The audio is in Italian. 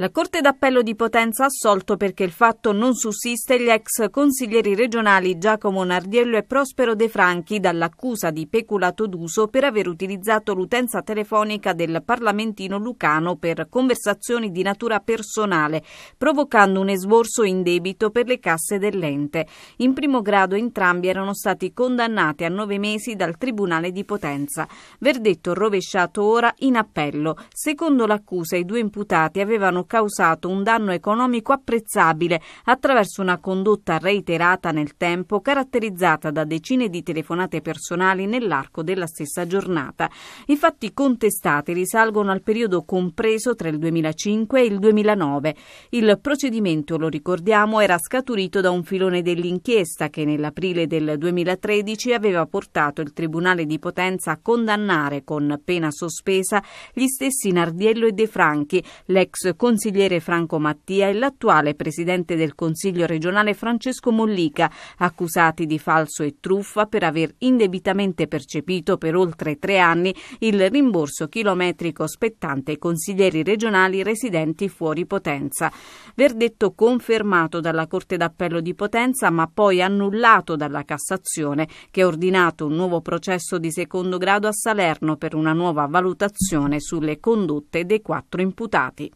La Corte d'Appello di Potenza ha assolto perché il fatto non sussiste gli ex consiglieri regionali Giacomo Nardiello e Prospero De Franchi dall'accusa di peculato d'uso per aver utilizzato l'utenza telefonica del parlamentino lucano per conversazioni di natura personale, provocando un esborso in debito per le casse dell'ente. In primo grado entrambi erano stati condannati a nove mesi dal Tribunale di Potenza. Verdetto rovesciato ora in appello. Secondo l'accusa i due imputati avevano causato un danno economico apprezzabile attraverso una condotta reiterata nel tempo caratterizzata da decine di telefonate personali nell'arco della stessa giornata. I fatti contestati risalgono al periodo compreso tra il 2005 e il 2009. Il procedimento, lo ricordiamo, era scaturito da un filone dell'inchiesta che nell'aprile del 2013 aveva portato il Tribunale di Potenza a condannare con pena sospesa gli stessi Nardiello e De Franchi, l'ex consigliere consigliere Franco Mattia e l'attuale presidente del Consiglio regionale Francesco Mollica, accusati di falso e truffa per aver indebitamente percepito per oltre tre anni il rimborso chilometrico spettante ai consiglieri regionali residenti fuori Potenza. Verdetto confermato dalla Corte d'Appello di Potenza, ma poi annullato dalla Cassazione, che ha ordinato un nuovo processo di secondo grado a Salerno per una nuova valutazione sulle condotte dei quattro imputati.